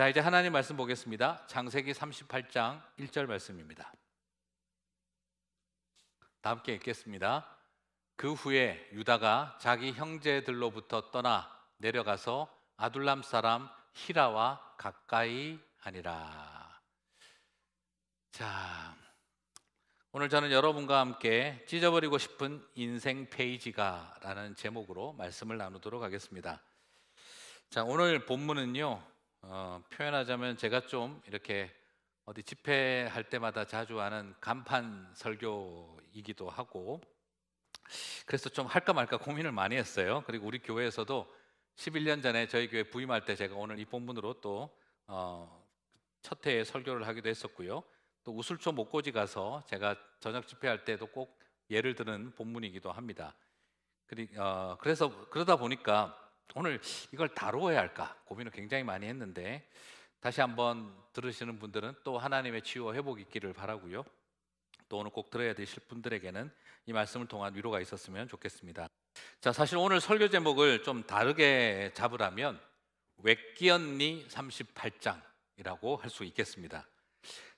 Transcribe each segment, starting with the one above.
자, 이제 하나님 말씀 보겠습니다. 장세기 38장 1절 말씀입니다. 다 함께 읽겠습니다. 그 후에 유다가 자기 형제들로부터 떠나 내려가서 아둘람 사람 히라와 가까이 하니라. 자, 오늘 저는 여러분과 함께 찢어버리고 싶은 인생 페이지가라는 제목으로 말씀을 나누도록 하겠습니다. 자, 오늘 본문은요. 어, 표현하자면 제가 좀 이렇게 어디 집회할 때마다 자주 하는 간판 설교이기도 하고 그래서 좀 할까 말까 고민을 많이 했어요. 그리고 우리 교회에서도 11년 전에 저희 교회 부임할 때 제가 오늘 이 본문으로 또첫 어, 해에 설교를 하기도 했었고요. 또 우술초 목고지 가서 제가 저녁 집회할 때도 꼭 예를 드는 본문이기도 합니다. 그리, 어, 그래서 그러다 보니까 오늘 이걸 다루어야 할까 고민을 굉장히 많이 했는데 다시 한번 들으시는 분들은 또 하나님의 치유와 회복이 있기를 바라고요. 또 오늘 꼭 들어야 되실 분들에게는 이 말씀을 통한 위로가 있었으면 좋겠습니다. 자, 사실 오늘 설교 제목을 좀 다르게 잡으라면 외끼언니 38장이라고 할 수 있겠습니다.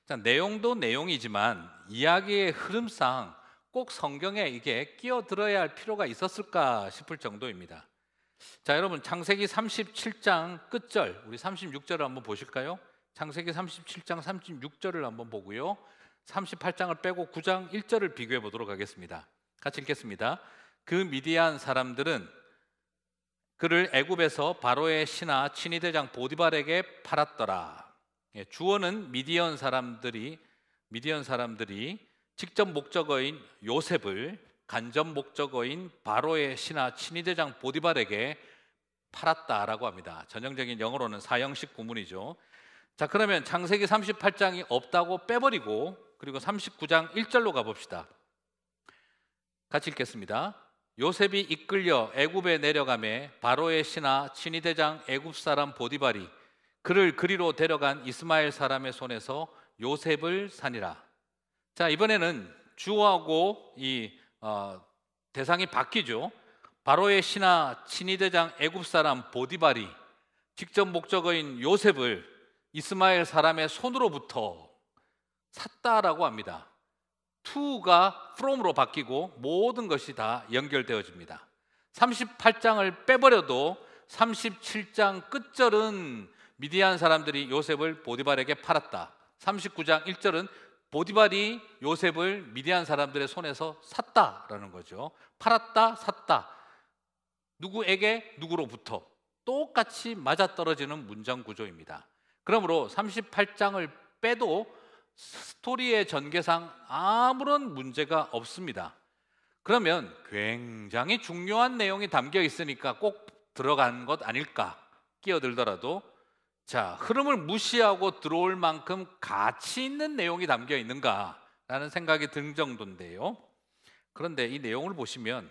자, 내용도 내용이지만 이야기의 흐름상 꼭 성경에 이게 끼어들어야 할 필요가 있었을까 싶을 정도입니다. 자, 여러분 창세기 37장 끝절 우리 36절을 한번 보실까요? 창세기 37장 36절을 한번 보고요. 38장을 빼고 9장 1절을 비교해 보도록 하겠습니다. 같이 읽겠습니다. 그 미디안 사람들은 그를 애굽에서 바로의 신하 친위대장 보디발에게 팔았더라. 예, 주어는 미디안 사람들이 미디안 사람들이 직접 목적어인 요셉을 간접 목적어인 바로의 신하 친위대장 보디발에게 팔았다라고 합니다. 전형적인 영어로는 사형식 구문이죠. 자, 그러면 창세기 38장이 없다고 빼버리고 그리고 39장 1절로 가봅시다. 같이 읽겠습니다. 요셉이 이끌려 애굽에 내려가매 바로의 신하 친위대장 애굽 사람 보디발이 그를 그리로 데려간 이스마엘 사람의 손에서 요셉을 산이라 자, 이번에는 주하고이 어, 대상이 바뀌죠. 바로의 신하 친위대장 애굽 사람 보디발이 직접 목적어인 요셉을 이스마엘 사람의 손으로부터 샀다라고 합니다. 투가 from로 바뀌고 모든 것이 다 연결되어집니다. 38장을 빼버려도 37장 끝절은 미디안 사람들이 요셉을 보디발에게 팔았다. 39장 1절은 보디발이 요셉을 미디안 사람들의 손에서 샀다라는 거죠. 팔았다, 샀다. 누구에게 누구로부터 똑같이 맞아떨어지는 문장 구조입니다. 그러므로 38장을 빼도 스토리의 전개상 아무런 문제가 없습니다. 그러면 굉장히 중요한 내용이 담겨 있으니까 꼭 들어간 것 아닐까 끼어들더라도 자, 흐름을 무시하고 들어올 만큼 가치 있는 내용이 담겨 있는가라는 생각이 든 정도인데요. 그런데 이 내용을 보시면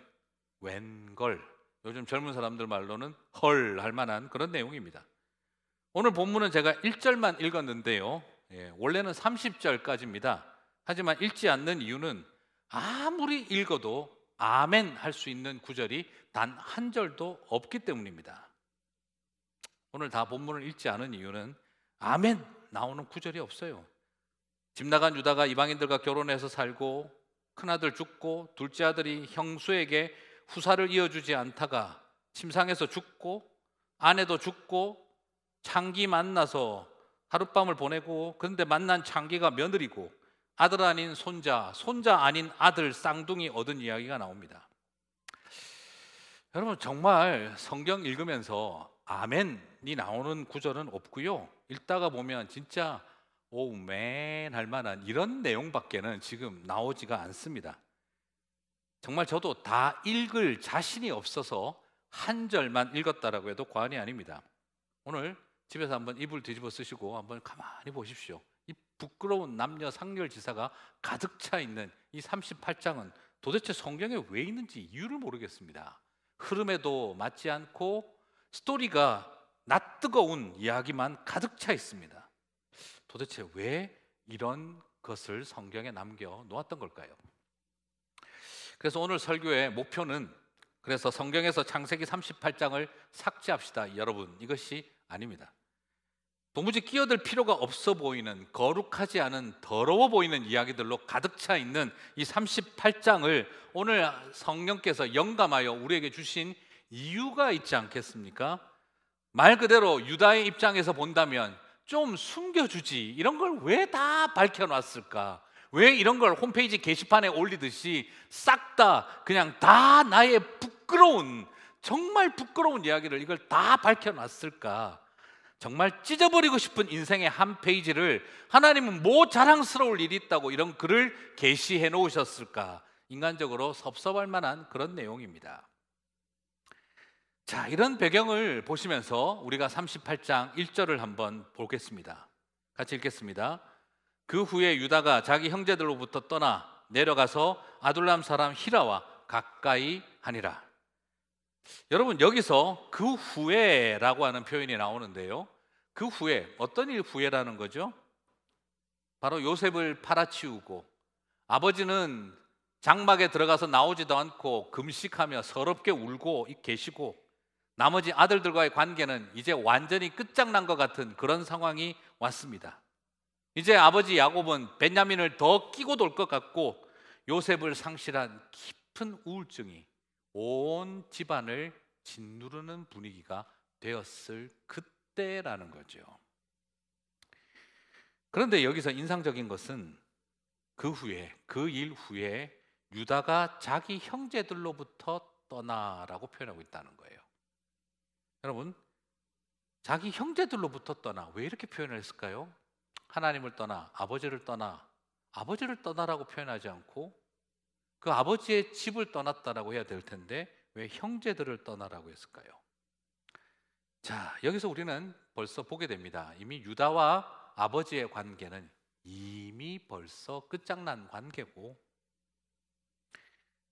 웬걸 요즘 젊은 사람들 말로는 헐 할 만한 그런 내용입니다. 오늘 본문은 제가 1절만 읽었는데요. 예, 원래는 30절까지입니다. 하지만 읽지 않는 이유는 아무리 읽어도 아멘 할 수 있는 구절이 단 한 절도 없기 때문입니다. 오늘 다 본문을 읽지 않은 이유는 아멘 나오는 구절이 없어요. 집 나간 유다가 이방인들과 결혼해서 살고 큰아들 죽고 둘째 아들이 형수에게 후사를 이어주지 않다가 침상에서 죽고 아내도 죽고 창기 만나서 하룻밤을 보내고 그런데 만난 창기가 며느리고 아들 아닌 손자, 손자 아닌 아들 쌍둥이 얻은 이야기가 나옵니다. 여러분 정말 성경 읽으면서 아멘이 나오는 구절은 없고요. 읽다가 보면 진짜 오맨 할 만한 이런 내용밖에는 지금 나오지가 않습니다. 정말 저도 다 읽을 자신이 없어서 한 절만 읽었다라고 해도 과언이 아닙니다. 오늘 집에서 한번 이불 뒤집어 쓰시고 한번 가만히 보십시오. 이 부끄러운 남녀 상렬지사가 가득 차 있는 이 38장은 도대체 성경에 왜 있는지 이유를 모르겠습니다. 흐름에도 맞지 않고 스토리가 낯뜨거운 이야기만 가득 차 있습니다. 도대체 왜 이런 것을 성경에 남겨 놓았던 걸까요? 그래서 오늘 설교의 목표는 그래서 성경에서 창세기 38장을 삭제합시다. 여러분, 이것이 아닙니다. 도무지 끼어들 필요가 없어 보이는 거룩하지 않은 더러워 보이는 이야기들로 가득 차 있는 이 38장을 오늘 성령께서 영감하여 우리에게 주신 이유가 있지 않겠습니까? 말 그대로 유다의 입장에서 본다면 좀 숨겨주지 이런 걸 왜 다 밝혀놨을까? 왜 이런 걸 홈페이지 게시판에 올리듯이 싹 다 그냥 다 나의 부끄러운 정말 부끄러운 이야기를 이걸 다 밝혀놨을까? 정말 찢어버리고 싶은 인생의 한 페이지를 하나님은 뭐 자랑스러울 일이 있다고 이런 글을 게시해 놓으셨을까? 인간적으로 섭섭할 만한 그런 내용입니다. 자, 이런 배경을 보시면서 우리가 38장 1절을 한번 보겠습니다. 같이 읽겠습니다. 그 후에 유다가 자기 형제들로부터 떠나 내려가서 아둘람 사람 히라와 가까이 하니라. 여러분 여기서 그 후에라고 하는 표현이 나오는데요. 그 후에 어떤 일 후에라는 거죠? 바로 요셉을 팔아치우고 아버지는 장막에 들어가서 나오지도 않고 금식하며 서럽게 울고 계시고 나머지 아들들과의 관계는 이제 완전히 끝장난 것 같은 그런 상황이 왔습니다. 이제 아버지 야곱은 베냐민을 더 끼고 돌 것 같고 요셉을 상실한 깊은 우울증이 온 집안을 짓누르는 분위기가 되었을 그때라는 거죠. 그런데 여기서 인상적인 것은 그 후에 그 일 후에 유다가 자기 형제들로부터 떠나라고 표현하고 있다는 거예요. 여러분, 자기 형제들로부터 떠나 왜 이렇게 표현을 했을까요? 하나님을 떠나 아버지를 떠나 아버지를 떠나라고 표현하지 않고 그 아버지의 집을 떠났다라고 해야 될 텐데 왜 형제들을 떠나라고 했을까요? 자, 여기서 우리는 벌써 보게 됩니다. 이미 유다와 아버지의 관계는 이미 벌써 끝장난 관계고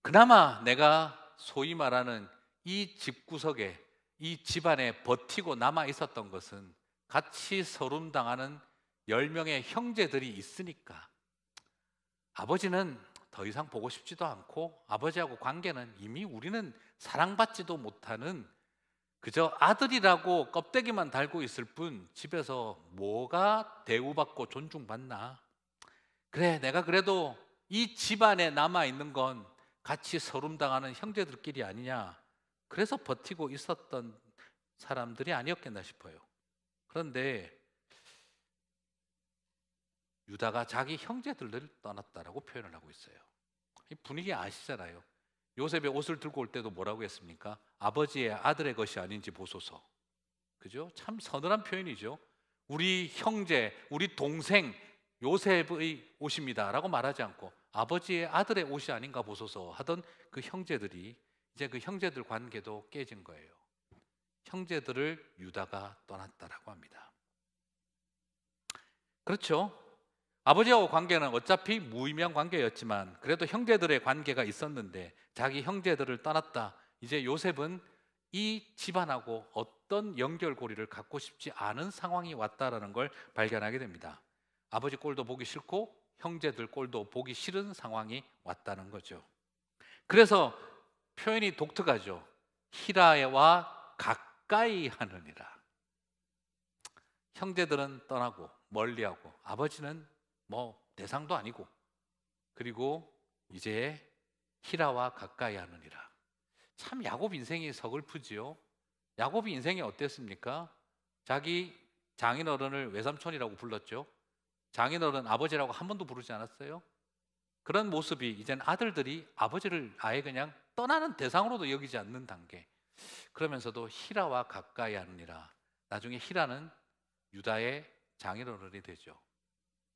그나마 내가 소위 말하는 이 집구석에 이 집안에 버티고 남아 있었던 것은 같이 소름당하는 10명의 형제들이 있으니까 아버지는 더 이상 보고 싶지도 않고 아버지하고 관계는 이미 우리는 사랑받지도 못하는 그저 아들이라고 껍데기만 달고 있을 뿐 집에서 뭐가 대우받고 존중받나 그래 내가 그래도 이 집안에 남아 있는 건 같이 서름당하는 형제들끼리 아니냐 그래서 버티고 있었던 사람들이 아니었겠나 싶어요. 그런데 유다가 자기 형제들을 떠났다라고 표현을 하고 있어요. 이 분위기 아시잖아요. 요셉의 옷을 들고 올 때도 뭐라고 했습니까? 아버지의 아들의 것이 아닌지 보소서. 그죠? 참 서늘한 표현이죠. 우리 형제, 우리 동생 요셉의 옷입니다라고 말하지 않고 아버지의 아들의 옷이 아닌가 보소서 하던 그 형제들이 이제 그 형제들 관계도 깨진 거예요. 형제들을 유다가 떠났다라고 합니다. 그렇죠. 아버지하고 관계는 어차피 무의미한 관계였지만 그래도 형제들의 관계가 있었는데 자기 형제들을 떠났다. 이제 요셉은 이 집안하고 어떤 연결고리를 갖고 싶지 않은 상황이 왔다라는 걸 발견하게 됩니다. 아버지 꼴도 보기 싫고 형제들 꼴도 보기 싫은 상황이 왔다는 거죠. 그래서 표현이 독특하죠. 히라와 가까이 하느니라. 형제들은 떠나고 멀리하고 아버지는 뭐 대상도 아니고 그리고 이제 히라와 가까이 하느니라. 참 야곱 인생이 서글프지요. 야곱 인생이 어땠습니까? 자기 장인어른을 외삼촌이라고 불렀죠. 장인어른 아버지라고 한 번도 부르지 않았어요. 그런 모습이 이젠 아들들이 아버지를 아예 그냥 떠나는 대상으로도 여기지 않는 단계. 그러면서도 히라와 가까이 하느니라. 나중에 히라는 유다의 장인어른이 되죠.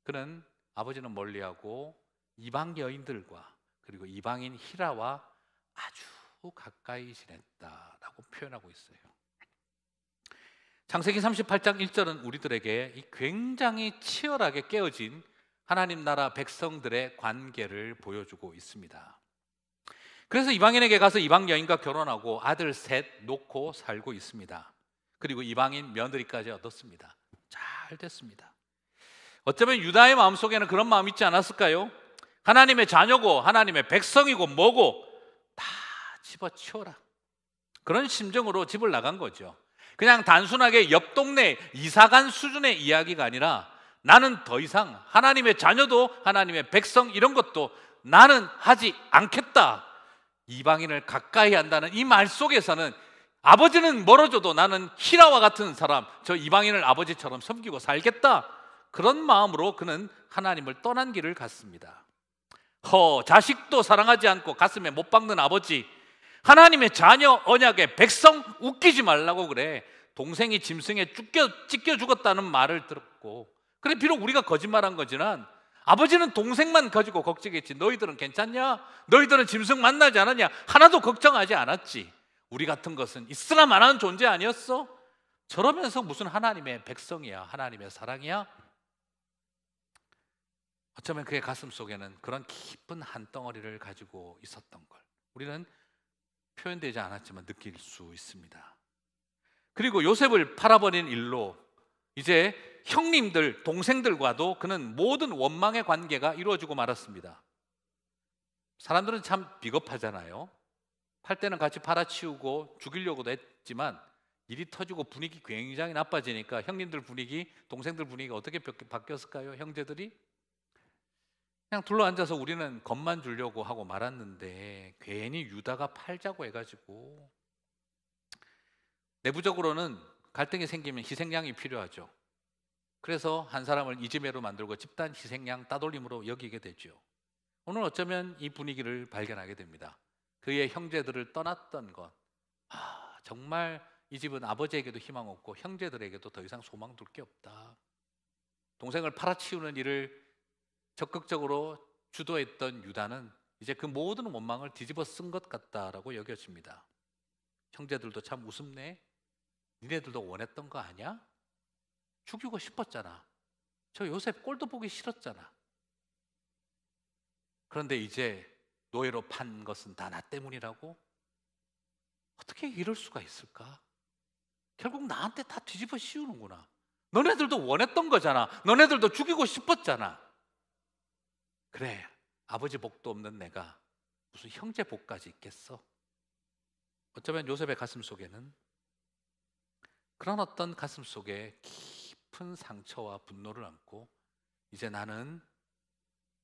그는 아버지는 멀리하고 이방 여인들과 그리고 이방인 히라와 아주 가까이 지냈다라고 표현하고 있어요. 창세기 38장 1절은 우리들에게 이 굉장히 치열하게 깨어진 하나님 나라 백성들의 관계를 보여주고 있습니다. 그래서 이방인에게 가서 이방 여인과 결혼하고 아들 셋 놓고 살고 있습니다. 그리고 이방인 며느리까지 얻었습니다. 잘 됐습니다. 어쩌면 유다의 마음속에는 그런 마음 있지 않았을까요? 하나님의 자녀고 하나님의 백성이고 뭐고 다 집어치워라. 그런 심정으로 집을 나간 거죠. 그냥 단순하게 옆 동네 이사간 수준의 이야기가 아니라 나는 더 이상 하나님의 자녀도 하나님의 백성 이런 것도 나는 하지 않겠다. 이방인을 가까이 한다는 이 말 속에서는 아버지는 멀어져도 나는 히라와 같은 사람, 저 이방인을 아버지처럼 섬기고 살겠다. 그런 마음으로 그는 하나님을 떠난 길을 갔습니다. 허, 자식도 사랑하지 않고 가슴에 못 박는 아버지, 하나님의 자녀 언약의 백성 웃기지 말라고 그래. 동생이 짐승에 찢겨, 찢겨 죽었다는 말을 들었고, 그래 비록 우리가 거짓말한 거지만 아버지는 동생만 가지고 걱정했지 너희들은 괜찮냐? 너희들은 짐승 만나지 않았냐? 하나도 걱정하지 않았지 우리 같은 것은 있으나 마나는 존재 아니었어? 저러면서 무슨 하나님의 백성이야 하나님의 사랑이야? 어쩌면 그의 가슴 속에는 그런 깊은 한 덩어리를 가지고 있었던 걸 우리는 표현되지 않았지만 느낄 수 있습니다. 그리고 요셉을 팔아버린 일로 이제 형님들, 동생들과도 그는 모든 원망의 관계가 이루어지고 말았습니다. 사람들은 참 비겁하잖아요. 팔 때는 같이 팔아치우고 죽이려고도 했지만 일이 터지고 분위기 굉장히 나빠지니까 형님들 분위기, 동생들 분위기가 어떻게 바뀌었을까요? 형제들이? 그냥 둘러앉아서 우리는 겁만 주려고 하고 말았는데 괜히 유다가 팔자고 해가지고 내부적으로는 갈등이 생기면 희생양이 필요하죠. 그래서 한 사람을 이지매로 만들고 집단 희생양 따돌림으로 여기게 되죠. 오늘 어쩌면 이 분위기를 발견하게 됩니다. 그의 형제들을 떠났던 것. 아, 정말 이 집은 아버지에게도 희망 없고 형제들에게도 더 이상 소망 둘 게 없다. 동생을 팔아치우는 일을 적극적으로 주도했던 유다는 이제 그 모든 원망을 뒤집어 쓴 것 같다라고 여겨집니다. 형제들도 참웃음네 니네들도 원했던 거 아니야? 죽이고 싶었잖아. 저 요셉 꼴도 보기 싫었잖아. 그런데 이제 노예로 판 것은 다 나 때문이라고? 어떻게 이럴 수가 있을까? 결국 나한테 다 뒤집어 씌우는구나. 너네들도 원했던 거잖아. 너네들도 죽이고 싶었잖아. 그래, 아버지 복도 없는 내가 무슨 형제 복까지 있겠어? 어쩌면 요셉의 가슴 속에는 그런 어떤 가슴 속에 깊은 상처와 분노를 안고 이제 나는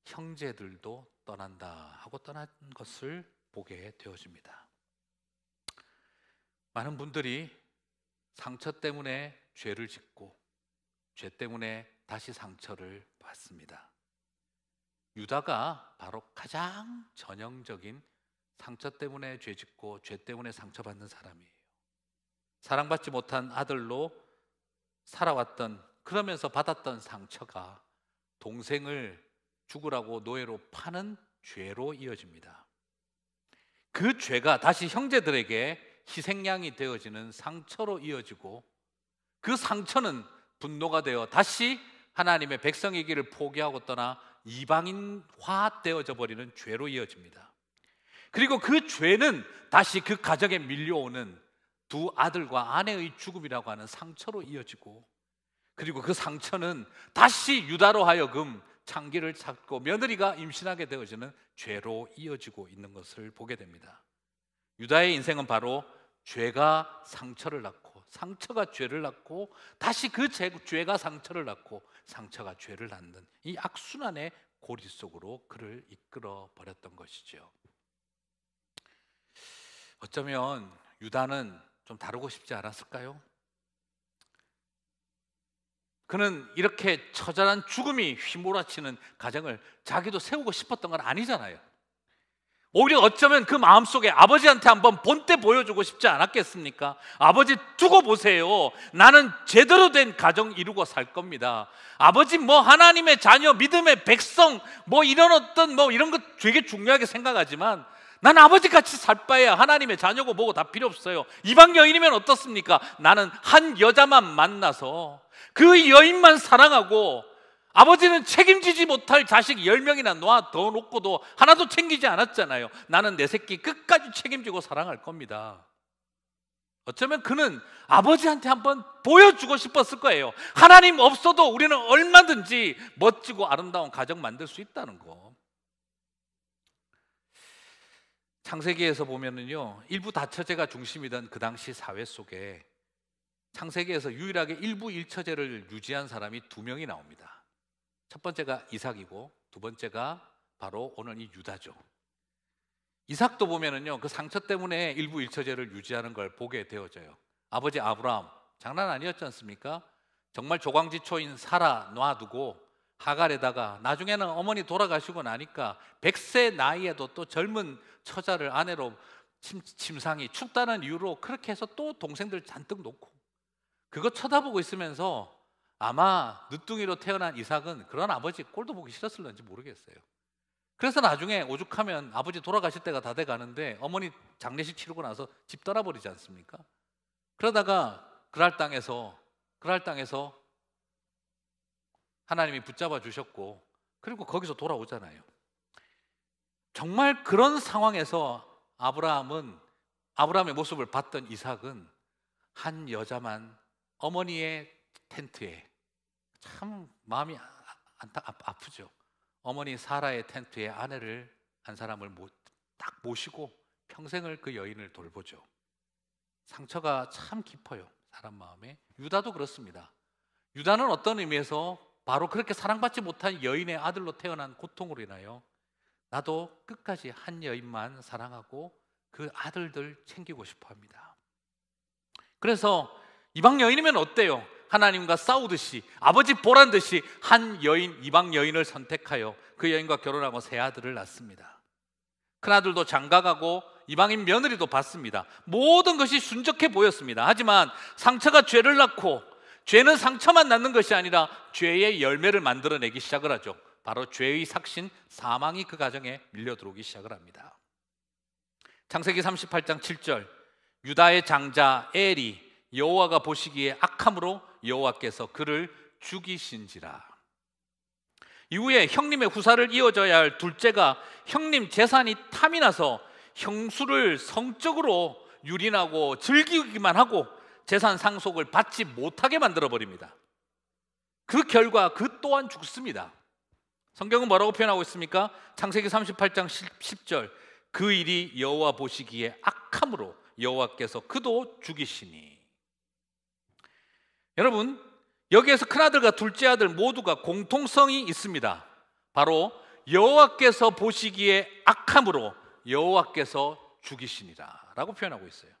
형제들도 떠난다 하고 떠난 것을 보게 되어집니다. 많은 분들이 상처 때문에 죄를 짓고 죄 때문에 다시 상처를 받습니다. 유다가 바로 가장 전형적인 상처 때문에 죄 짓고 죄 때문에 상처받는 사람이 사랑받지 못한 아들로 살아왔던 그러면서 받았던 상처가 동생을 죽으라고 노예로 파는 죄로 이어집니다. 그 죄가 다시 형제들에게 희생양이 되어지는 상처로 이어지고 그 상처는 분노가 되어 다시 하나님의 백성의 길을 포기하고 떠나 이방인화 되어져 버리는 죄로 이어집니다. 그리고 그 죄는 다시 그 가정에 밀려오는 두 아들과 아내의 죽음이라고 하는 상처로 이어지고 그리고 그 상처는 다시 유다로 하여금 창기를 찾고 며느리가 임신하게 되어지는 죄로 이어지고 있는 것을 보게 됩니다. 유다의 인생은 바로 죄가 상처를 낳고 상처가 죄를 낳고 다시 그 죄가 상처를 낳고 상처가 죄를 낳는 이 악순환의 고리 속으로 그를 이끌어 버렸던 것이지 어쩌면 유다는 좀 다루고 싶지 않았을까요? 그는 이렇게 처절한 죽음이 휘몰아치는 가정을 자기도 세우고 싶었던 건 아니잖아요. 오히려 어쩌면 그 마음속에 아버지한테 한번 본때 보여주고 싶지 않았겠습니까? 아버지 두고 보세요. 나는 제대로 된 가정 이루고 살 겁니다. 아버지 뭐 하나님의 자녀, 믿음의 백성 뭐 이런 어떤 뭐 이런 것 되게 중요하게 생각하지만 난 아버지같이 살 바에야 하나님의 자녀고 뭐고 다 필요 없어요. 이방 여인이면 어떻습니까? 나는 한 여자만 만나서 그 여인만 사랑하고 아버지는 책임지지 못할 자식 10명이나 놓아더 놓고도 하나도 챙기지 않았잖아요. 나는 내 새끼 끝까지 책임지고 사랑할 겁니다. 어쩌면 그는 아버지한테 한번 보여주고 싶었을 거예요. 하나님 없어도 우리는 얼마든지 멋지고 아름다운 가정 만들 수 있다는 거. 창세기에서 보면은요, 일부 다처제가 중심이던 그 당시 사회 속에 창세기에서 유일하게 일부 일처제를 유지한 사람이 두 명이 나옵니다. 첫 번째가 이삭이고 두 번째가 바로 오늘 이 유다죠. 이삭도 보면은요, 그 상처 때문에 일부 일처제를 유지하는 걸 보게 되어져요. 아버지 아브라함, 장난 아니었지 않습니까? 정말 조광지초인 사라 놔두고 하갈에다가 나중에는 어머니 돌아가시고 나니까 100세 나이에도 또 젊은 처자를 아내로 침, 상이 춥다는 이유로 그렇게 해서 또 동생들 잔뜩 놓고 그거 쳐다보고 있으면서 아마 늦둥이로 태어난 이삭은 그런 아버지 꼴도 보기 싫었을는지 모르겠어요. 그래서 나중에 오죽하면 아버지 돌아가실 때가 다 돼 가는데 어머니 장례식 치르고 나서 집 떠나버리지 않습니까? 그러다가 그랄 땅에서 그랄 땅에서 하나님이 붙잡아 주셨고 그리고 거기서 돌아오잖아요. 정말 그런 상황에서 아브라함은 아브라함의 모습을 봤던 이삭은 한 여자만 어머니의 텐트에 참 마음이 아, 아, 아프죠. 어머니 사라의 텐트에 아내를 한 사람을 딱 모시고 평생을 그 여인을 돌보죠. 상처가 참 깊어요. 사람 마음에. 유다도 그렇습니다. 유다는 어떤 의미에서 바로 그렇게 사랑받지 못한 여인의 아들로 태어난 고통으로 인하여 나도 끝까지 한 여인만 사랑하고 그 아들들 챙기고 싶어 합니다. 그래서 이방 여인이면 어때요? 하나님과 싸우듯이 아버지 보란 듯이 한 여인 이방 여인을 선택하여 그 여인과 결혼하고 세 아들을 낳습니다. 큰 아들도 장가가고 이방인 며느리도 봤습니다 모든 것이 순적해 보였습니다. 하지만 상처가 죄를 낳고 죄는 상처만 낳는 것이 아니라 죄의 열매를 만들어내기 시작을 하죠. 바로 죄의 삭신 사망이 그 가정에 밀려 들어오기 시작을 합니다. 창세기 38장 7절 유다의 장자 엘이 여호와가 보시기에 악함으로 여호와께서 그를 죽이신지라. 이후에 형님의 후사를 이어져야 할 둘째가 형님 재산이 탐이 나서 형수를 성적으로 유린하고 즐기기만 하고 재산 상속을 받지 못하게 만들어 버립니다. 그 결과 그 또한 죽습니다. 성경은 뭐라고 표현하고 있습니까? 창세기 38장 10절 그 일이 여호와 보시기에 악함으로 여호와께서 그도 죽이시니 여러분 여기에서 큰아들과 둘째 아들 모두가 공통성이 있습니다. 바로 여호와께서 보시기에 악함으로 여호와께서 죽이시니라라고 표현하고 있어요.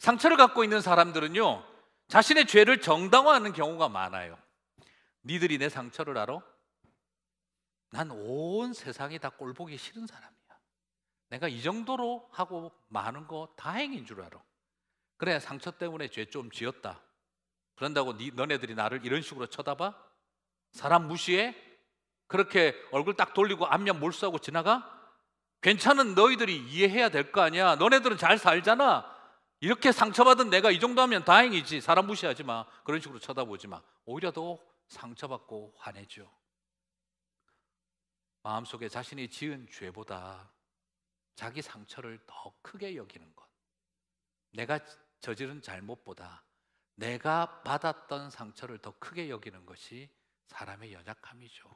상처를 갖고 있는 사람들은요, 자신의 죄를 정당화하는 경우가 많아요. 니들이 내 상처를 알아? 난 온 세상이 다 꼴보기 싫은 사람이야. 내가 이 정도로 하고 많은 거 다행인 줄 알아. 그래, 상처 때문에 죄 좀 지었다. 그런다고 너네들이 나를 이런 식으로 쳐다봐? 사람 무시해? 그렇게 얼굴 딱 돌리고 앞면 몰수하고 지나가? 괜찮은 너희들이 이해해야 될 거 아니야. 너네들은 잘 살잖아. 이렇게 상처받은 내가 이 정도 하면 다행이지. 사람 무시하지 마. 그런 식으로 쳐다보지 마. 오히려 더 상처받고 화내죠. 마음속에 자신이 지은 죄보다 자기 상처를 더 크게 여기는 것. 내가 저지른 잘못보다 내가 받았던 상처를 더 크게 여기는 것이 사람의 연약함이죠.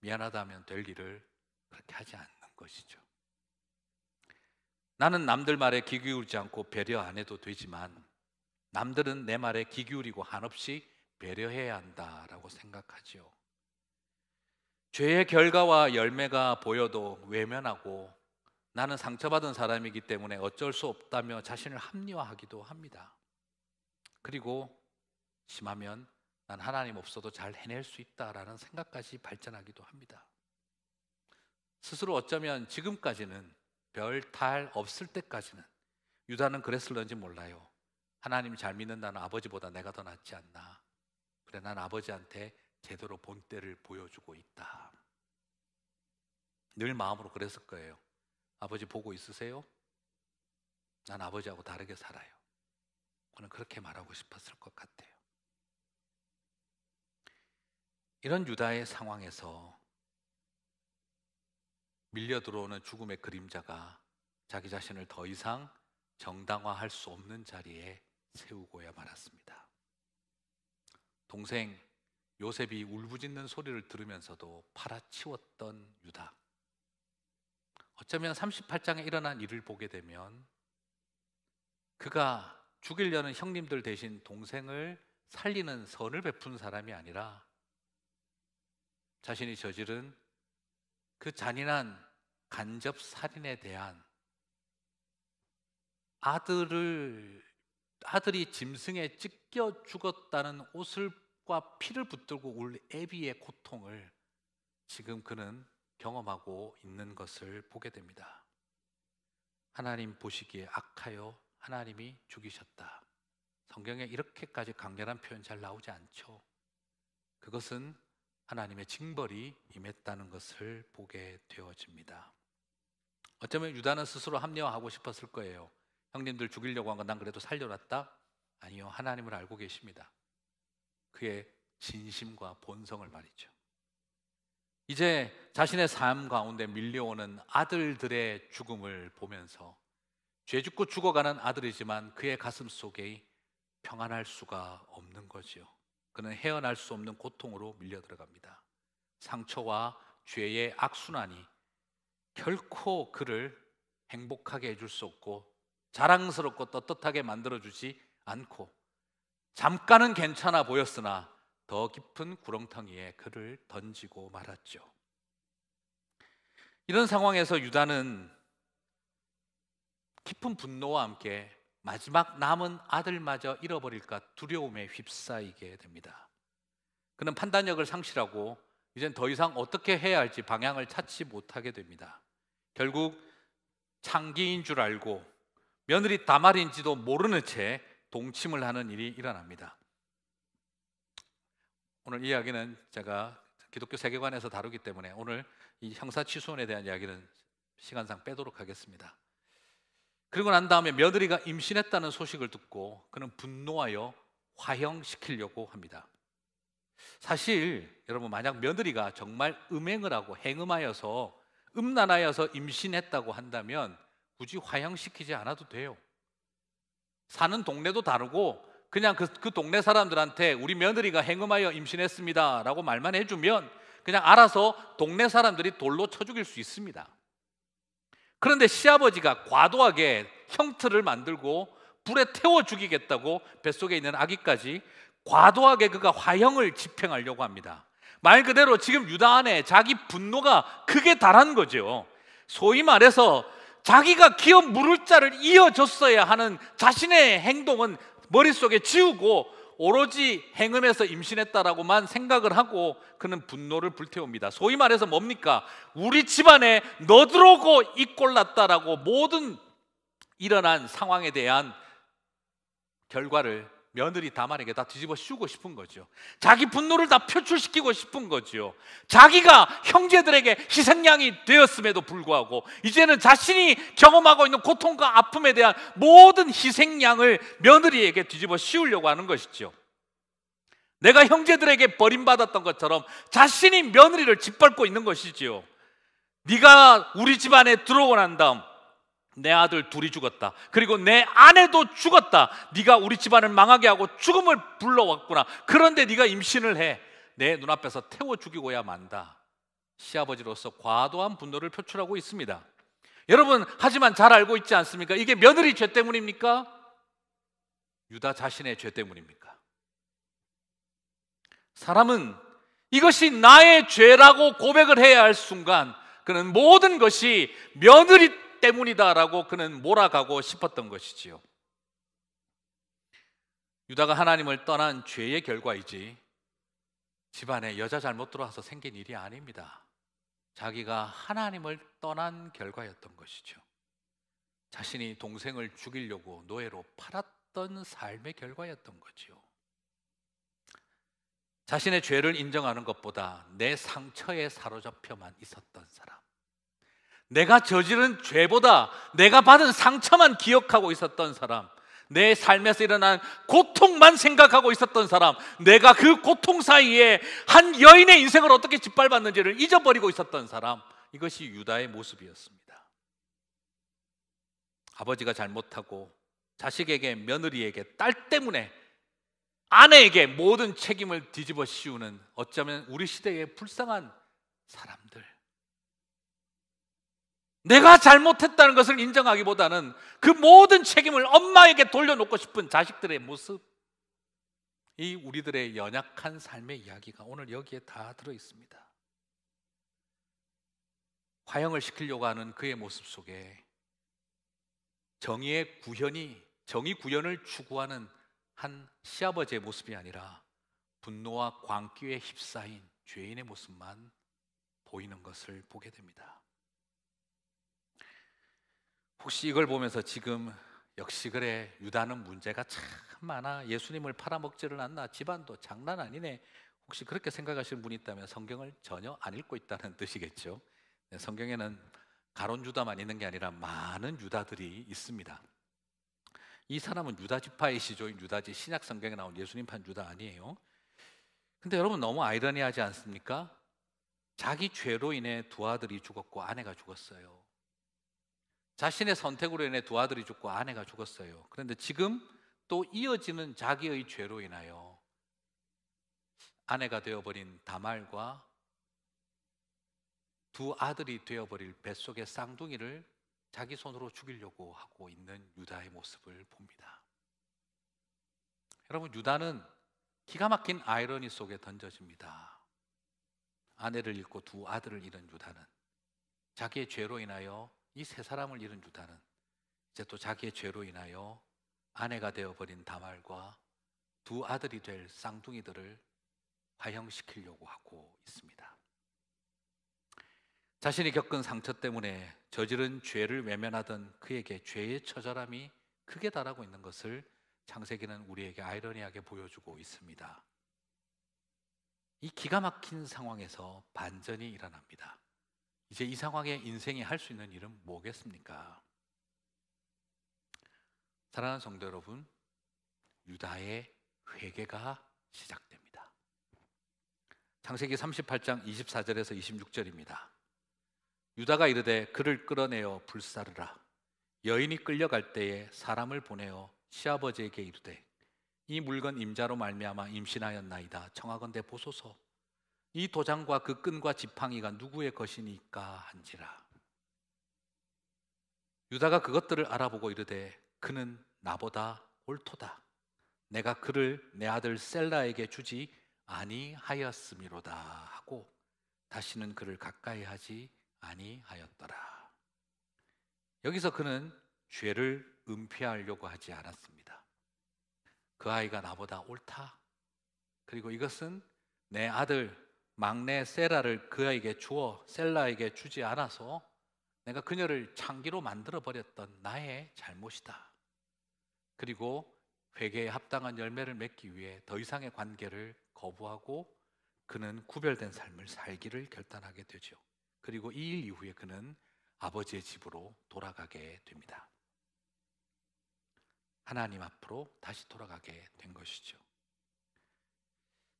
미안하다면 될 일을 그렇게 하지 않는 것이죠. 나는 남들 말에 귀 기울지 않고 배려 안 해도 되지만 남들은 내 말에 귀 기울이고 한없이 배려해야 한다라고 생각하지요. 죄의 결과와 열매가 보여도 외면하고 나는 상처받은 사람이기 때문에 어쩔 수 없다며 자신을 합리화하기도 합니다. 그리고 심하면 난 하나님 없어도 잘 해낼 수 있다라는 생각까지 발전하기도 합니다. 스스로 어쩌면 지금까지는 별탈 없을 때까지는 유다는 그랬을런지 몰라요. 하나님 잘 믿는다는 아버지보다 내가 더 낫지 않나. 그래 난 아버지한테 제대로 본때를 보여주고 있다. 늘 마음으로 그랬을 거예요. 아버지 보고 있으세요? 난 아버지하고 다르게 살아요. 저는 그렇게 말하고 싶었을 것 같아요. 이런 유다의 상황에서 밀려 들어오는 죽음의 그림자가 자기 자신을 더 이상 정당화할 수 없는 자리에 세우고야 말았습니다. 동생 요셉이 울부짖는 소리를 들으면서도 팔아치웠던 유다. 어쩌면 38장에 일어난 일을 보게 되면 그가 죽이려는 형님들 대신 동생을 살리는 선을 베푼 사람이 아니라 자신이 저지른 그 잔인한 간접 살인에 대한 아들을 아들이 짐승에 찢겨 죽었다는 옷을과 피를 붙들고 울 애비의 고통을 지금 그는 경험하고 있는 것을 보게 됩니다. 하나님 보시기에 악하여 하나님이 죽이셨다. 성경에 이렇게까지 강렬한 표현 잘 나오지 않죠. 그것은 하나님의 징벌이 임했다는 것을 보게 되어집니다. 어쩌면 유다는 스스로 합리화하고 싶었을 거예요. 형님들 죽이려고 한 건 난 그래도 살려놨다? 아니요. 하나님을 알고 계십니다. 그의 진심과 본성을 말이죠. 이제 자신의 삶 가운데 밀려오는 아들들의 죽음을 보면서 죄 짓고 죽어가는 아들이지만 그의 가슴 속에 평안할 수가 없는 거지요. 그는 헤어날 수 없는 고통으로 밀려 들어갑니다. 상처와 죄의 악순환이 결코 그를 행복하게 해줄 수 없고 자랑스럽고 떳떳하게 만들어주지 않고 잠깐은 괜찮아 보였으나 더 깊은 구렁텅이에 그를 던지고 말았죠. 이런 상황에서 유다는 깊은 분노와 함께 마지막 남은 아들마저 잃어버릴까 두려움에 휩싸이게 됩니다. 그는 판단력을 상실하고 이젠 더 이상 어떻게 해야 할지 방향을 찾지 못하게 됩니다. 결국 창기인 줄 알고 며느리 다말인지도 모르는 채 동침을 하는 일이 일어납니다. 오늘 이야기는 제가 기독교 세계관에서 다루기 때문에 오늘 이 형사 취소원에 대한 이야기는 시간상 빼도록 하겠습니다. 그리고 난 다음에 며느리가 임신했다는 소식을 듣고 그는 분노하여 화형시키려고 합니다. 사실 여러분 만약 며느리가 정말 음행을 하고 행음하여서 음란하여서 임신했다고 한다면 굳이 화형시키지 않아도 돼요. 사는 동네도 다르고 그냥 그, 그 동네 사람들한테 우리 며느리가 행음하여 임신했습니다라고 말만 해주면 그냥 알아서 동네 사람들이 돌로 쳐 죽일 수 있습니다. 그런데 시아버지가 과도하게 형틀을 만들고 불에 태워 죽이겠다고 뱃속에 있는 아기까지 과도하게 그가 화형을 집행하려고 합니다. 말 그대로 지금 유다 안에 자기 분노가 크게 달한 거죠. 소위 말해서 자기가 기업 물을 자를 이어줬어야 하는 자신의 행동은 머릿속에 지우고 오로지 행음에서 임신했다라고만 생각을 하고 그는 분노를 불태웁니다. 소위 말해서 뭡니까? 우리 집안에 너들어고 이꼴났다라고 모든 일어난 상황에 대한 결과를 며느리 다말에게 다 뒤집어 씌우고 싶은 거죠. 자기 분노를 다 표출시키고 싶은 거죠. 자기가 형제들에게 희생양이 되었음에도 불구하고 이제는 자신이 경험하고 있는 고통과 아픔에 대한 모든 희생양을 며느리에게 뒤집어 씌우려고 하는 것이죠. 내가 형제들에게 버림받았던 것처럼 자신이 며느리를 짓밟고 있는 것이지요. 네가 우리 집안에 들어오고 난 다음 내 아들 둘이 죽었다. 그리고 내 아내도 죽었다. 네가 우리 집안을 망하게 하고 죽음을 불러왔구나. 그런데 네가 임신을 해. 내 눈앞에서 태워 죽이고야 만다. 시아버지로서 과도한 분노를 표출하고 있습니다. 여러분, 하지만 잘 알고 있지 않습니까? 이게 며느리 죄 때문입니까? 유다 자신의 죄 때문입니까? 사람은 이것이 나의 죄라고 고백을 해야 할 순간 그는 모든 것이 며느리 때문이다라고 그는 몰아가고 싶었던 것이지요. 유다가 하나님을 떠난 죄의 결과이지 집안에 여자 잘못 들어와서 생긴 일이 아닙니다. 자기가 하나님을 떠난 결과였던 것이죠. 자신이 동생을 죽이려고 노예로 팔았던 삶의 결과였던 거지요. 자신의 죄를 인정하는 것보다 내 상처에 사로잡혀만 있었던 사람. 내가 저지른 죄보다 내가 받은 상처만 기억하고 있었던 사람, 내 삶에서 일어난 고통만 생각하고 있었던 사람, 내가 그 고통 사이에 한 여인의 인생을 어떻게 짓밟았는지를 잊어버리고 있었던 사람, 이것이 유다의 모습이었습니다. 아버지가 잘못하고 자식에게 며느리에게 딸 때문에 아내에게 모든 책임을 뒤집어 씌우는 어쩌면 우리 시대의 불쌍한 사람들. 내가 잘못했다는 것을 인정하기보다는 그 모든 책임을 엄마에게 돌려놓고 싶은 자식들의 모습. 이 우리들의 연약한 삶의 이야기가 오늘 여기에 다 들어 있습니다. 화형을 시키려고 하는 그의 모습 속에 정의의 구현이 정의 구현을 추구하는 한 시아버지의 모습이 아니라 분노와 광기에 휩싸인 죄인의 모습만 보이는 것을 보게 됩니다. 혹시 이걸 보면서 지금 역시 그래 유다는 문제가 참 많아 예수님을 팔아먹지를 않나 집안도 장난 아니네 혹시 그렇게 생각하시는 분이 있다면 성경을 전혀 안 읽고 있다는 뜻이겠죠 네, 성경에는 가론 유다만 있는 게 아니라 많은 유다들이 있습니다 이 사람은 유다 지파의 시조인 유다지 신약 성경에 나온 예수님판 유다 아니에요 근데 여러분 너무 아이러니하지 않습니까? 자기 죄로 인해 두 아들이 죽었고 아내가 죽었어요 자신의 선택으로 인해 두 아들이 죽고 아내가 죽었어요. 그런데 지금 또 이어지는 자기의 죄로 인하여 아내가 되어버린 다말과 두 아들이 되어버릴 뱃속의 쌍둥이를 자기 손으로 죽이려고 하고 있는 유다의 모습을 봅니다. 여러분, 유다는 기가 막힌 아이러니 속에 던져집니다. 아내를 잃고 두 아들을 잃은 유다는 자기의 죄로 인하여 이세 사람을 잃은 유다는 이제 또 자기의 죄로 인하여 아내가 되어버린 다말과 두 아들이 될 쌍둥이들을 화형시키려고 하고 있습니다. 자신이 겪은 상처 때문에 저지른 죄를 외면하던 그에게 죄의 처절함이 크게 달하고 있는 것을 창세기는 우리에게 아이러니하게 보여주고 있습니다. 이 기가 막힌 상황에서 반전이 일어납니다. 이제 이 상황에 인생이 할 수 있는 일은 뭐겠습니까? 사랑하는 성도 여러분, 유다의 회개가 시작됩니다. 창세기 38장 24절에서 26절입니다. 유다가 이르되 그를 끌어내어 불사르라. 여인이 끌려갈 때에 사람을 보내어 시아버지에게 이르되 이 물건 임자로 말미암아 임신하였나이다. 청하건대 보소서. 이 도장과 그 끈과 지팡이가 누구의 것이니까 한지라. 유다가 그것들을 알아보고 이르되 그는 나보다 옳도다. 내가 그를 내 아들 셀라에게 주지 아니하였음이로다 하고 다시는 그를 가까이 하지 아니하였더라. 여기서 그는 죄를 은폐하려고 하지 않았습니다. 그 아이가 나보다 옳다. 그리고 이것은 내 아들 막내 세라를 그에게 주어 셀라에게 주지 않아서 내가 그녀를 창기로 만들어 버렸던 나의 잘못이다. 그리고 회개에 합당한 열매를 맺기 위해 더 이상의 관계를 거부하고 그는 구별된 삶을 살기를 결단하게 되죠. 그리고 이 일 이후에 그는 아버지의 집으로 돌아가게 됩니다. 하나님 앞으로 다시 돌아가게 된 것이죠.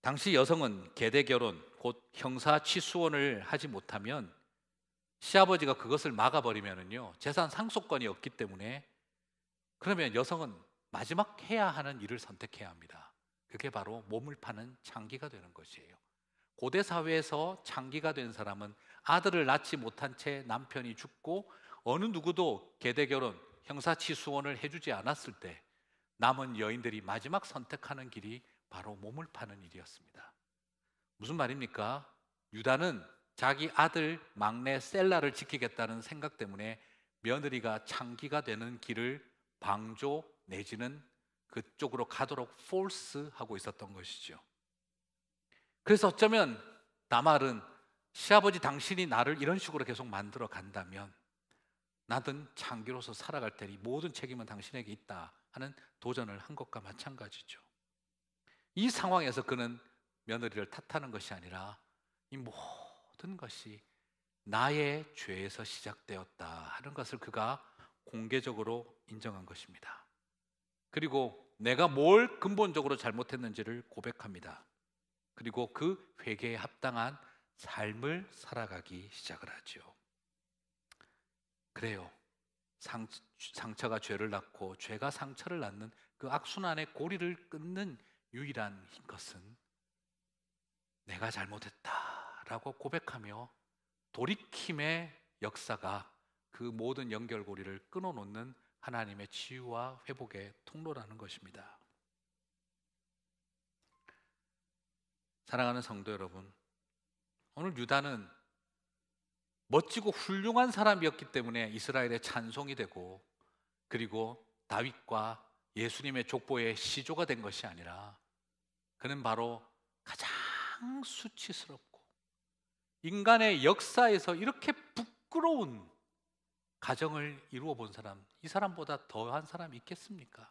당시 여성은 계대 결혼, 곧 형사 치수원을 하지 못하면 시아버지가 그것을 막아버리면은요 재산 상속권이 없기 때문에 그러면 여성은 마지막 해야 하는 일을 선택해야 합니다. 그게 바로 몸을 파는 장기가 되는 것이에요. 고대 사회에서 장기가 된 사람은 아들을 낳지 못한 채 남편이 죽고 어느 누구도 계대 결혼, 형사치수원을 해주지 않았을 때 남은 여인들이 마지막 선택하는 길이 바로 몸을 파는 일이었습니다. 무슨 말입니까? 유다는 자기 아들 막내 셀라를 지키겠다는 생각 때문에 며느리가 창기가 되는 길을 방조 내지는 그쪽으로 가도록 포스하고 있었던 것이죠. 그래서 어쩌면 나말은 시아버지 당신이 나를 이런 식으로 계속 만들어 간다면 나든 창기로서 살아갈 테니 모든 책임은 당신에게 있다 하는 도전을 한 것과 마찬가지죠. 이 상황에서 그는 며느리를 탓하는 것이 아니라 이 모든 것이 나의 죄에서 시작되었다 하는 것을 그가 공개적으로 인정한 것입니다. 그리고 내가 뭘 근본적으로 잘못했는지를 고백합니다. 그리고 그 회개에 합당한 삶을 살아가기 시작을 하죠. 그래요. 상, 처가 죄를 낳고 죄가 상처를 낳는 그 악순환의 고리를 끊는 유일한 것은 내가 잘못했다라고 고백하며 돌이킴의 역사가 그 모든 연결고리를 끊어놓는 하나님의 치유와 회복의 통로라는 것입니다. 사랑하는 성도 여러분, 오늘 유다는 멋지고 훌륭한 사람이었기 때문에 이스라엘의 찬송이 되고 그리고 다윗과 예수님의 족보의 시조가 된 것이 아니라 그는 바로 가장 수치스럽고 인간의 역사에서 이렇게 부끄러운 가정을 이루어 본 사람, 이 사람보다 더한 사람이 있겠습니까?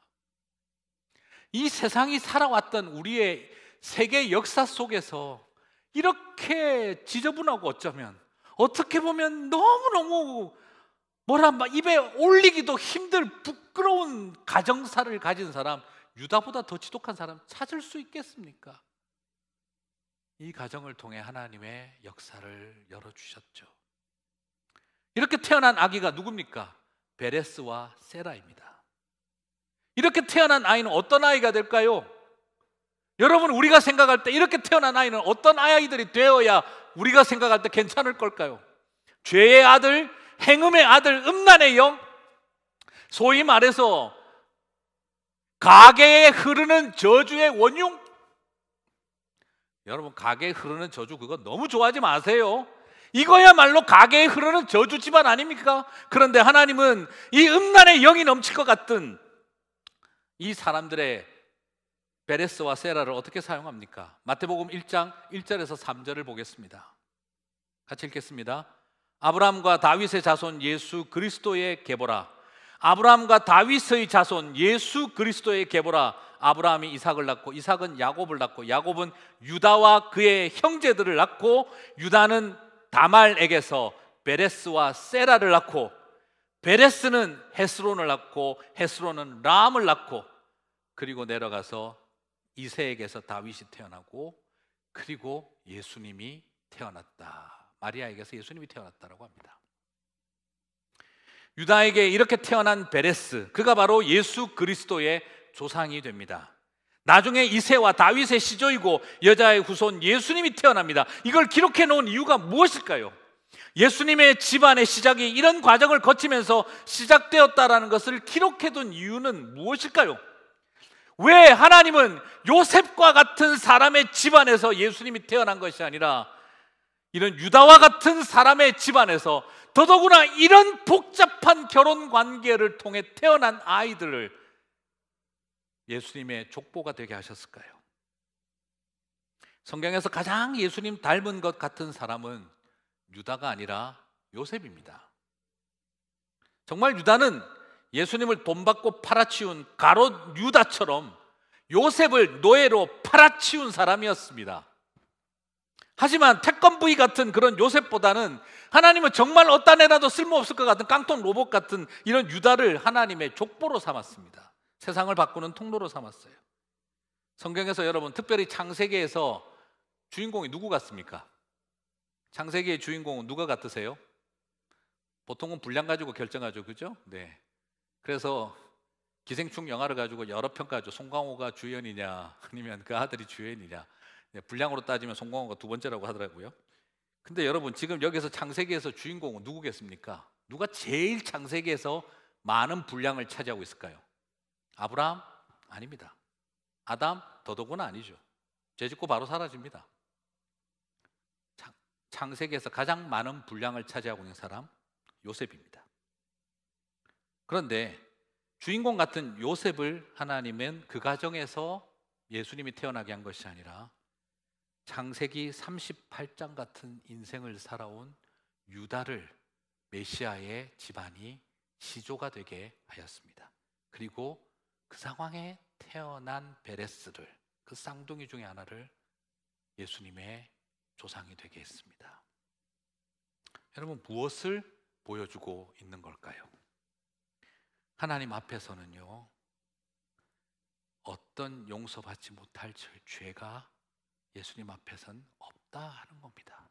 이 세상이 살아왔던 우리의 세계 역사 속에서 이렇게 지저분하고 어쩌면 어떻게 보면 너무너무 뭐라 막 입에 올리기도 힘들 부끄러운 가정사를 가진 사람 유다보다 더 지독한 사람 찾을 수 있겠습니까? 이 가정을 통해 하나님의 역사를 열어주셨죠. 이렇게 태어난 아기가 누굽니까? 베레스와 세라입니다. 이렇게 태어난 아이는 어떤 아이가 될까요? 여러분, 우리가 생각할 때 이렇게 태어난 아이는 어떤 아이들이 되어야 우리가 생각할 때 괜찮을 걸까요? 죄의 아들, 행음의 아들 음란의 영 소위 말해서 가게에 흐르는 저주의 원흉 여러분 가게에 흐르는 저주 그거 너무 좋아하지 마세요 이거야말로 가게에 흐르는 저주 집안 아닙니까? 그런데 하나님은 이 음란의 영이 넘칠 것 같은 이 사람들의 베레스와 세라를 어떻게 사용합니까? 마태복음 1장 1절에서 3절을 보겠습니다. 같이 읽겠습니다. 아브라함과 다윗의 자손 예수 그리스도의 계보라. 아브라함과 다윗의 자손 예수 그리스도의 계보라. 아브라함이 이삭을 낳고 이삭은 야곱을 낳고 야곱은 유다와 그의 형제들을 낳고 유다는 다말에게서 베레스와 세라를 낳고 베레스는 헤스론을 낳고 헤스론은 람을 낳고 그리고 내려가서 이세에게서 다윗이 태어나고 그리고 예수님이 태어났다. 마리아에게서 예수님이 태어났다고 합니다. 유다에게 이렇게 태어난 베레스, 그가 바로 예수 그리스도의 조상이 됩니다. 나중에 이세와 다윗의 시조이고 여자의 후손 예수님이 태어납니다. 이걸 기록해 놓은 이유가 무엇일까요? 예수님의 집안의 시작이 이런 과정을 거치면서 시작되었다라는 것을 기록해 둔 이유는 무엇일까요? 왜 하나님은 요셉과 같은 사람의 집안에서 예수님이 태어난 것이 아니라 이런 유다와 같은 사람의 집안에서 더더구나 이런 복잡한 결혼 관계를 통해 태어난 아이들을 예수님의 족보가 되게 하셨을까요? 성경에서 가장 예수님 닮은 것 같은 사람은 유다가 아니라 요셉입니다. 정말 유다는 예수님을 돈 받고 팔아치운 가롯 유다처럼 요셉을 노예로 팔아치운 사람이었습니다. 하지만 태권브이 같은 그런 요셉보다는 하나님은 정말 어디다 내놔도 쓸모없을 것 같은 깡통 로봇 같은 이런 유다를 하나님의 족보로 삼았습니다. 세상을 바꾸는 통로로 삼았어요. 성경에서 여러분 특별히 창세계에서 주인공이 누구 같습니까? 창세계의 주인공은 누가 같으세요? 보통은 분량 가지고 결정하죠, 그죠? 네. 그래서 기생충 영화를 가지고 여러 평가죠. 송강호가 주연이냐, 아니면 그 아들이 주연이냐. 네, 분량으로 따지면 송광호가 두 번째라고 하더라고요. 근데 여러분 지금 여기서 창세기에서 주인공은 누구겠습니까? 누가 제일 창세기에서 많은 분량을 차지하고 있을까요? 아브라함 아닙니다. 아담 더더구나 아니죠. 죄짓고 바로 사라집니다. 창세기에서 가장 많은 분량을 차지하고 있는 사람 요셉입니다. 그런데 주인공 같은 요셉을 하나님은 그 가정에서 예수님이 태어나게 한 것이 아니라 창세기 38장 같은 인생을 살아온 유다를 메시아의 집안이 시조가 되게 하였습니다. 그리고 그 상황에 태어난 베레스를 그 쌍둥이 중의 하나를 예수님의 조상이 되게 했습니다. 여러분 무엇을 보여주고 있는 걸까요? 하나님 앞에서는요. 어떤 용서받지 못할 죄가 예수님 앞에선 없다 하는 겁니다.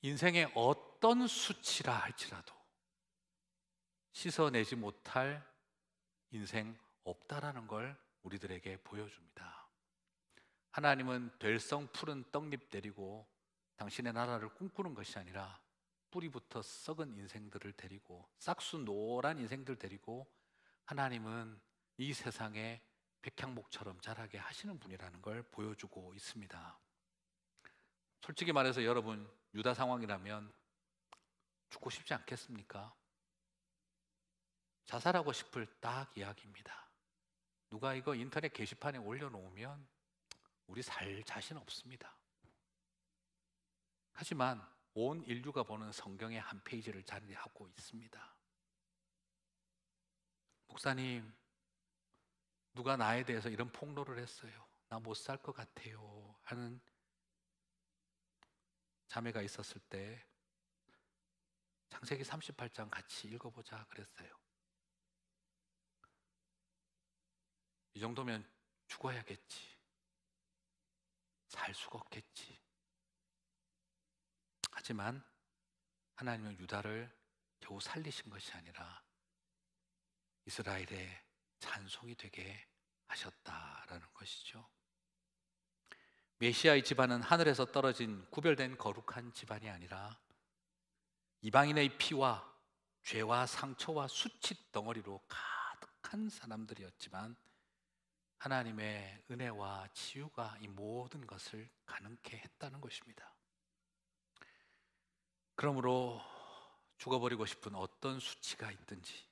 인생의 어떤 수치라 할지라도 씻어내지 못할 인생 없다라는 걸 우리들에게 보여줍니다. 하나님은 될성 푸른 떡잎 데리고 당신의 나라를 꿈꾸는 것이 아니라 뿌리부터 썩은 인생들을 데리고 싹수 노란 인생들 데리고 하나님은 이 세상에 백향목처럼 자라게 하시는 분이라는 걸 보여주고 있습니다. 솔직히 말해서 여러분 유다 상황이라면 죽고 싶지 않겠습니까? 자살하고 싶을 딱 이야기입니다. 누가 이거 인터넷 게시판에 올려놓으면 우리 살 자신 없습니다. 하지만 온 인류가 보는 성경의 한 페이지를 자리하고 있습니다. 목사님, 누가 나에 대해서 이런 폭로를 했어요. 나 못 살 것 같아요. 하는 자매가 있었을 때 창세기 38장 같이 읽어보자 그랬어요. 이 정도면 죽어야겠지. 살 수가 없겠지. 하지만 하나님은 유다를 겨우 살리신 것이 아니라 이스라엘의 찬송이 되게 하셨다라는 것이죠. 메시아의 집안은 하늘에서 떨어진 구별된 거룩한 집안이 아니라 이방인의 피와 죄와 상처와 수치 덩어리로 가득한 사람들이었지만 하나님의 은혜와 치유가 이 모든 것을 가능케 했다는 것입니다. 그러므로 죽어버리고 싶은 어떤 수치가 있든지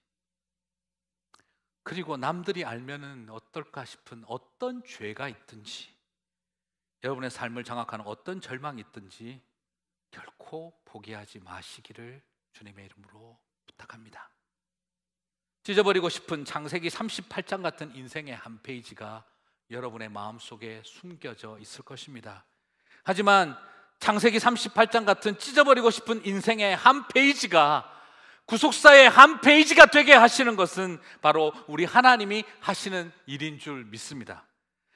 그리고 남들이 알면은 어떨까 싶은 어떤 죄가 있든지 여러분의 삶을 장악하는 어떤 절망이 있든지 결코 포기하지 마시기를 주님의 이름으로 부탁합니다. 찢어버리고 싶은 장세기 38장 같은 인생의 한 페이지가 여러분의 마음속에 숨겨져 있을 것입니다. 하지만 장세기 38장 같은 찢어버리고 싶은 인생의 한 페이지가 구속사의 한 페이지가 되게 하시는 것은 바로 우리 하나님이 하시는 일인 줄 믿습니다.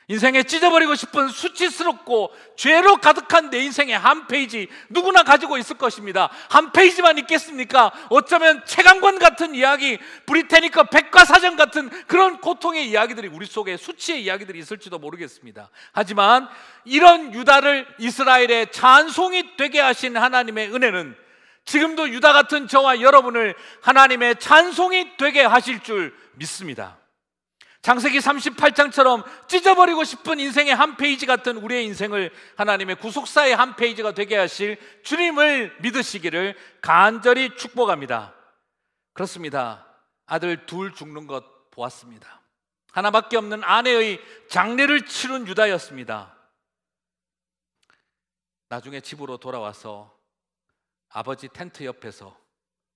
인생에 찢어버리고 싶은 수치스럽고 죄로 가득한 내 인생의 한 페이지 누구나 가지고 있을 것입니다. 한 페이지만 있겠습니까? 어쩌면 최강권 같은 이야기, 브리테니카 백과사전 같은 그런 고통의 이야기들이 우리 속에 수치의 이야기들이 있을지도 모르겠습니다. 하지만 이런 유다를 이스라엘의 찬송이 되게 하신 하나님의 은혜는 지금도 유다 같은 저와 여러분을 하나님의 찬송이 되게 하실 줄 믿습니다. 장세기 38장처럼 찢어버리고 싶은 인생의 한 페이지 같은 우리의 인생을 하나님의 구속사의 한 페이지가 되게 하실 주님을 믿으시기를 간절히 축복합니다. 그렇습니다. 아들 둘 죽는 것 보았습니다. 하나밖에 없는 아내의 장례를 치른 유다였습니다. 나중에 집으로 돌아와서 아버지 텐트 옆에서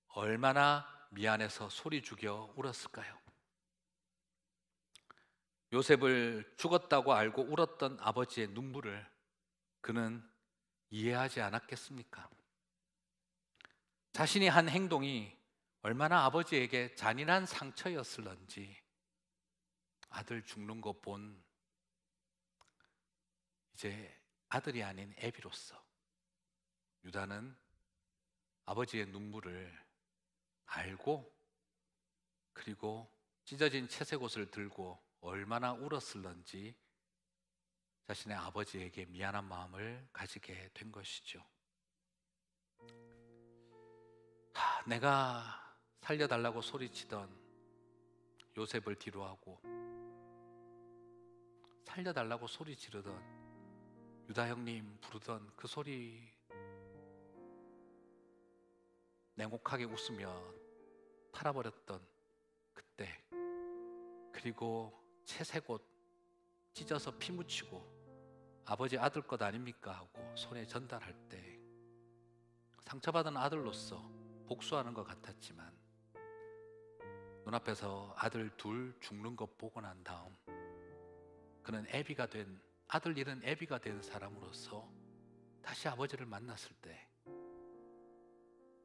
얼마나 미안해서 소리 죽여 울었을까요? 요셉을 죽었다고 알고 울었던 아버지의 눈물을 그는 이해하지 않았겠습니까? 자신이 한 행동이 얼마나 아버지에게 잔인한 상처였을런지 아들 죽는 거 본 이제 아들이 아닌 애비로서 유다는 아버지의 눈물을 알고 그리고 찢어진 채색옷을 들고 얼마나 울었을런지 자신의 아버지에게 미안한 마음을 가지게 된 것이죠. 하, 내가 살려달라고 소리치던 요셉을 뒤로하고 살려달라고 소리 지르던 유다 형님 부르던 그 소리 냉혹하게 웃으며 팔아버렸던 그때 그리고 채색옷 찢어서 피 묻히고 아버지 아들 것 아닙니까 하고 손에 전달할 때 상처받은 아들로서 복수하는 것 같았지만 눈앞에서 아들 둘 죽는 것 보고 난 다음 그는 애비가 된 아들 잃은 애비가 된 사람으로서 다시 아버지를 만났을 때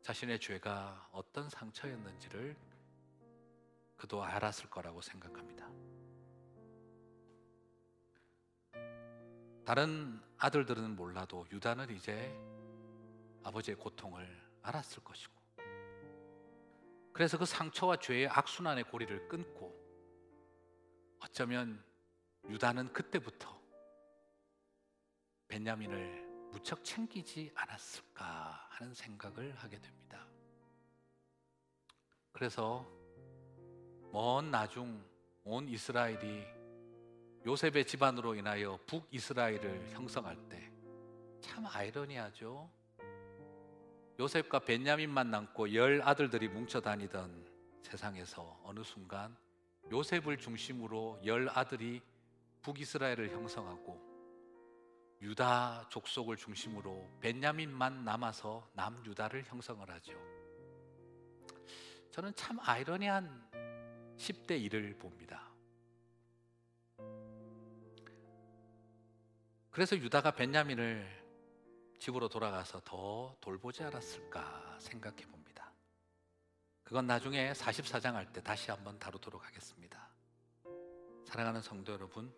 자신의 죄가 어떤 상처였는지를 그도 알았을 거라고 생각합니다. 다른 아들들은 몰라도 유다는 이제 아버지의 고통을 알았을 것이고 그래서 그 상처와 죄의 악순환의 고리를 끊고 어쩌면 유다는 그때부터 베냐민을 무척 챙기지 않았을까 하는 생각을 하게 됩니다. 그래서 먼 나중 온 이스라엘이 요셉의 집안으로 인하여 북이스라엘을 형성할 때 참 아이러니하죠. 요셉과 벤야민만 남고 열 아들들이 뭉쳐 다니던 세상에서 어느 순간 요셉을 중심으로 열 아들이 북이스라엘을 형성하고 유다 족속을 중심으로 벤야민만 남아서 남유다를 형성을 하죠. 저는 참 아이러니한 10대 일을 봅니다. 그래서 유다가 벤야민을 집으로 돌아가서 더 돌보지 않았을까 생각해 봅니다. 그건 나중에 44장 할 때 다시 한번 다루도록 하겠습니다. 사랑하는 성도 여러분,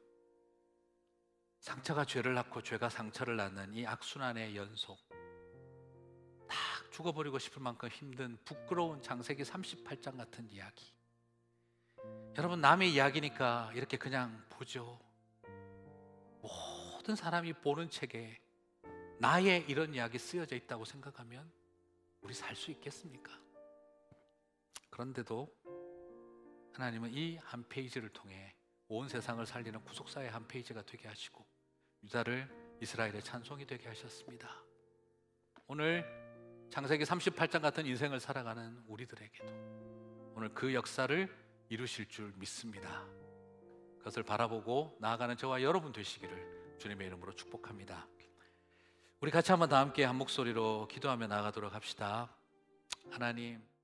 상처가 죄를 낳고 죄가 상처를 낳는 이 악순환의 연속. 딱 죽어버리고 싶을 만큼 힘든 부끄러운 장세기 38장 같은 이야기. 여러분, 남의 이야기니까 이렇게 그냥 보죠. 모든 사람이 보는 책에 나의 이런 이야기 쓰여져 있다고 생각하면 우리 살 수 있겠습니까? 그런데도 하나님은 이 한 페이지를 통해 온 세상을 살리는 구속사의 한 페이지가 되게 하시고 유다를 이스라엘의 찬송이 되게 하셨습니다. 오늘 창세기 38장 같은 인생을 살아가는 우리들에게도 오늘 그 역사를 이루실 줄 믿습니다. 그것을 바라보고 나아가는 저와 여러분 되시기를 주님의 이름으로 축복합니다. 우리 같이 한번 다 함께 한 목소리로 기도하며 나가도록 합시다. 하나님